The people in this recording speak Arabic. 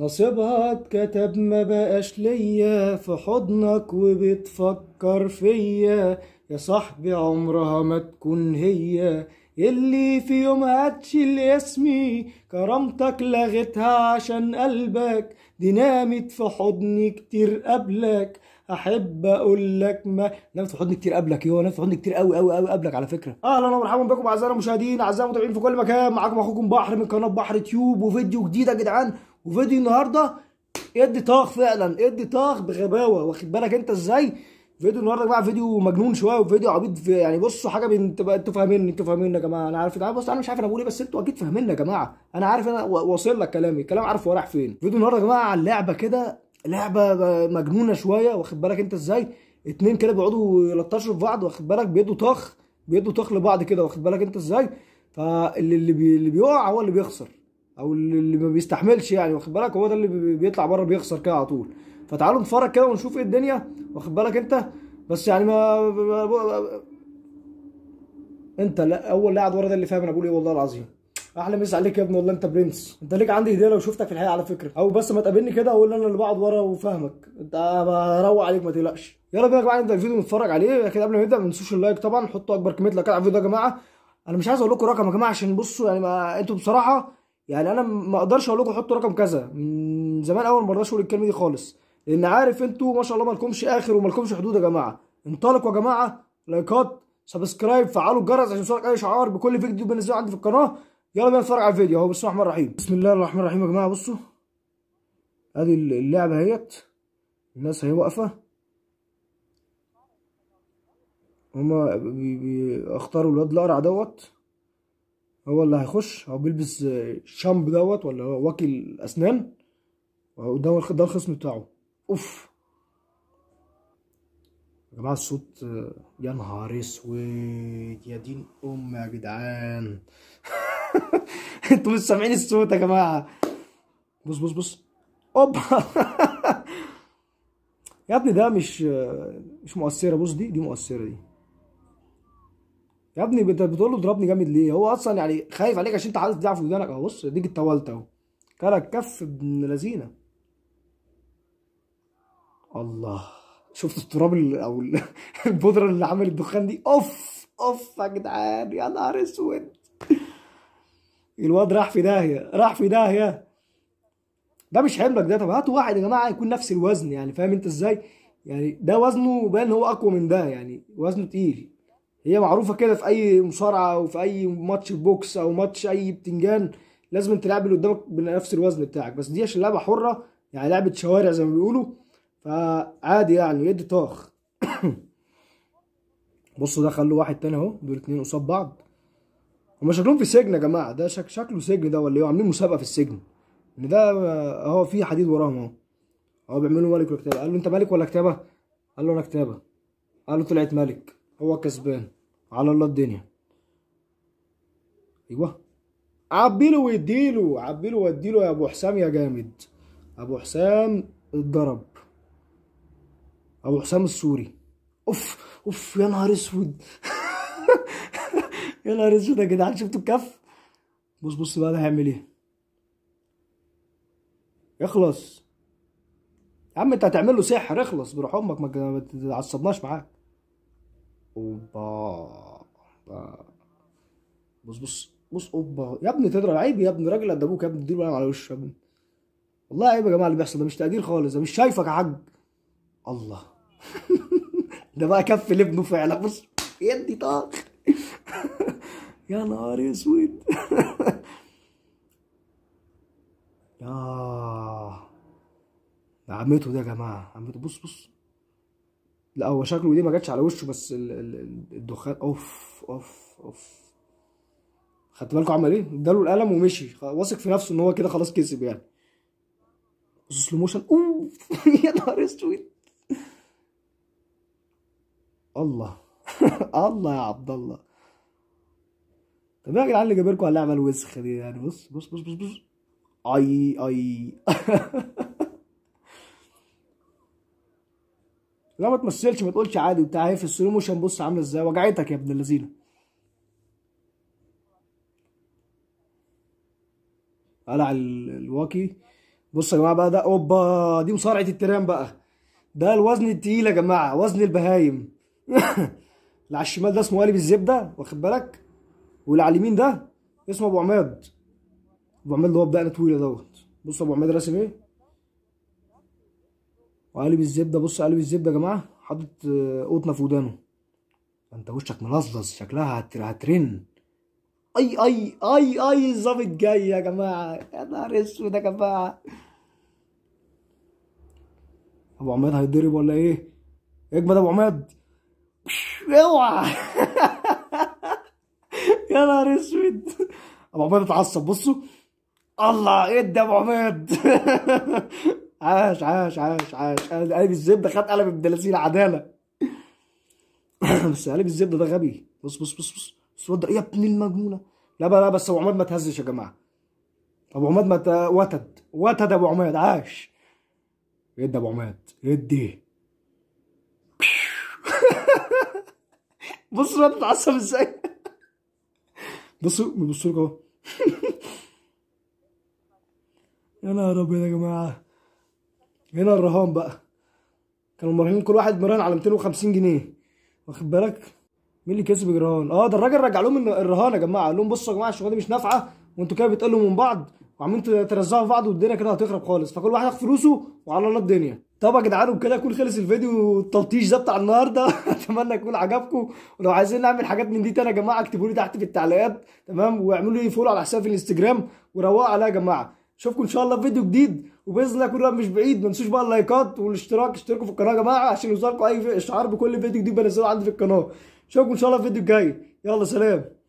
نصيبها اتكتب ما بقاش ليا في حضنك وبتفكر فيا يا صاحبي عمرها ما تكون هي اللي في يوم هتشيل اسمي كرامتك لغيتها عشان قلبك دي نامت في حضني كتير قبلك احب اقول لك ما نامت في حضني كتير قبلك يوه نامت في حضني كتير قوي قوي قوي قبلك على فكره اهلا ومرحبا بكم اعزائي المشاهدين اعزائي المتابعين في كل مكان معاكم اخوكم بحر من قناه بحر تيوب وفيديو جديد يا جدعان وفيديو النهارده ادي طاخ فعلا ادي طاخ بغباوه واخد بالك انت ازاي فيديو النهارده يا جماعه فيديو مجنون شويه وفيديو عبيط في يعني بصوا حاجه انتوا انتوا فاهميني انتوا فاهميني يا جماعه انا عارف بص انا مش عارف انا بقول ايه بس انتوا اكيد فاهميني يا جماعه انا عارف انا واصل لك كلامي الكلام عارف هو رايح فين فيديو النهارده يا جماعه على لعبه كده لعبه مجنونه شويه واخد بالك انت ازاي اتنين كده بيقعدوا يلطشوا في بعض واخد بالك بيدوا طخ بيدوا طخ لبعض كده واخد بالك انت ازاي فاللي اللي, بي... اللي بيقع هو اللي بيخسر او اللي ما بيستحملش يعني واخد بالك هو ده اللي بيطلع بره بيخسر كده على طول فتعالوا نتفرج كده ونشوف ايه الدنيا واخد بالك انت بس يعني ما انت لا اول لاعب ورا ده اللي فاهم انا بقول ايه والله العظيم احلى مسا عليك يا ابني والله انت برنس انت ليك عندي هديه لو شفتك في الحقيقه على فكره او بس ما تقابلني كده اقول انا اللي بقعد ورا وفاهمك انت اروق عليك ما تقلقش يلا بينا يا جماعه نبدا الفيديو ونتفرج عليه لكن قبل ما نبدا ما تنسوش اللايك طبعا حطوا اكبر كميه لايكات على الفيديو ده يا جماعه انا مش عايز اقول لكم رقم يا جماعه عشان بصوا يعني ما انتوا بصراحه يعني انا ما اقدرش اقول لكم حطوا رقم كذا من زمان اول ما اقدرش اقول الكلمه دي خالص لان عارف انتوا ما شاء الله مالكمش اخر ومالكمش حدود يا جماعه انطلقوا يا جماعه لايكات سبسكرايب فعلوا الجرس عشان يوصلك اي شعار بكل فيديو بنزله عندي في القناه يلا بينا نتفرج على الفيديو اهو بسم الله الرحمن الرحيم بسم الله الرحمن الرحيم يا جماعه بصوا ادي اللعبه اهيت الناس اهي واقفه هما بيختاروا الواد الاقرع دوت هو اللي هيخش هو بيلبس شامب دوت ولا هو وكيل اسنان وده ده الخصم بتاعه اوف يا جماعه الصوت آه، يا نهار اسود يا دين ام يا جدعان انتوا مش سامعين الصوت يا جماعه بص بص بص اوبا يا ابني ده مش آه، مش مؤثره بص دي دي مؤثره دي يا ابني انت بتقول له اضربني جامد ليه هو اصلا يعني خايف عليك عشان انت عايز تضيع في ودانك اهو بص ديك اتطولت اهو كلك كف ابن لذينه الله شفت التراب او البودره اللي عامل الدخان دي اوف اوف يا جدعان يا نهار اسود الواد راح في داهيه راح في داهيه ده مش حملك ده طب هاتوا واحد يا جماعه يكون نفس الوزن يعني فاهم انت ازاي يعني ده وزنه باين هو اقوى من ده يعني وزنه تقيل هي معروفه كده في اي مصارعه او في اي ماتش بوكس او ماتش اي بتنجان لازم تلعب اللي قدامك بنفس الوزن بتاعك بس دي عشان لعبه حره يعني لعبه شوارع زي ما بيقولوا فعادي يعني يد طاخ بصوا ده خلوا واحد تاني اهو دول اتنين قصاد بعض هما شكلهم في سجن يا جماعه ده شك شكله سجن ده ولا ايه عاملين مسابقه في السجن ان ده اهو في حديد وراهم اهو اهو بيعملوا ملك ولا كتابه قال له انت ملك ولا كتابه قال له انا كتابه قال له طلعت ملك هو كسبان على الله الدنيا ايوه عبيله واديله عبيله واديله يا ابو حسام يا جامد ابو حسام اتضرب ابو حسام السوري اوف اوف يا نهار اسود يا نهار اسود يا جدعان شفتوا الكف بص بص بقى ده هيعمل ايه اخلص يا عم انت هتعمل له سحر اخلص بروح امك ما تعصبناش معاك اوبا بص بص بص اوبا يا ابني تضرب عيب يا ابني راجل قد ابوك يا ابني تديله على وشه يا ابني والله عيب يا جماعه اللي بيحصل ده مش تقدير خالص ده مش شايفك يا حاج الله ده بقى كف لابنه فعلا بص يدي طاق يا نهار اسود يا عمته ده يا جماعه عمته بص بص لا هو شكله دي ما جاتش على وشه بس الدخان اوف اوف اوف خدت بالكم عمل ايه اداله القلم ومشي واثق في نفسه ان هو كده خلاص كسب يعني بص سلو موشن اوف يا نهار اسود الله الله يا عبد الله طب يا جدعان اللي جابلكم على اللعبه الوسخه دي يعني بص بص بص بص بص اي اي لو ما تمثلش ما تقولش عادي وبتاع هي في السلو موشن بص عامله ازاي وجعتك يا ابن اللذينه قلع الواكي بص يا جماعه بقى ده اوبا دي مصارعه التيران بقى ده الوزن التقيل يا جماعه وزن البهايم اللي على الشمال ده اسمه قالب الزبده واخد بالك واللي على اليمين ده اسمه ابو عماد ابو عماد اللي هو بدقنه طويله دوت بص ابو عماد راسم ايه وقالب الزبده بص قالب الزبده يا جماعه حاطط آه، قطنه في ودانه انت وشك ملظظ شكلها هترن اي اي اي اي الظابط جاي يا جماعه يا نهار اسود يا جماعه ابو عماد هيتضرب ولا ايه اجمد ابو عماد اوعى يا نهار اسود ابو عماد اتعصب بصوا الله ايه ده ابو عماد عاش عاش عاش عاش قلب الزبده خد قلب ابن لذينه عداله بس قلب الزبده ده غبي بص بص بص بص بص يا ابن المجنونه لا لا بس ابو عماد ما تهزش يا جماعه ابو عماد ما وتد وتد ابو عماد عاش يد ابو عماد ادي بص الواد اتعصب ازاي بصوا بصوا لك اهو يا نهار ابيض يا جماعه هنا الرهان بقى كانوا مراهنين كل واحد مراهن على 250 جنيه واخد بالك مين اللي كسب الرهان اه ده الراجل رجع لهم الرهان يا جماعه قال لهم بصوا يا جماعه الشغلانه دي مش نافعه وانتوا كده بتقلوا من بعض وعمالين ترزعوا في بعض والدنيا كده هتخرب خالص فكل واحد ياخد فلوسه وعلى الله الدنيا طب يا جدعان وبكده يكون خلص الفيديو التلطيش ده بتاع النهارده اتمنى يكون عجبكم ولو عايزين نعمل حاجات من دي تاني يا جماعه اكتبوا لي تحت في التعليقات تمام واعملوا لي فولو على حسابي في الانستجرام وروقوا عليا يا جماعه اشوفكم ان شاء الله في فيديو جديد وباذن الله يكون مش بعيد ما تنسوش بقى اللايكات والاشتراك اشتركوا في القناه يا جماعه عشان يوصلكم اي اشعار بكل فيديو جديد بنزله عندي في القناه اشوفكم ان شاء الله في الفيديو الجاي يلا سلام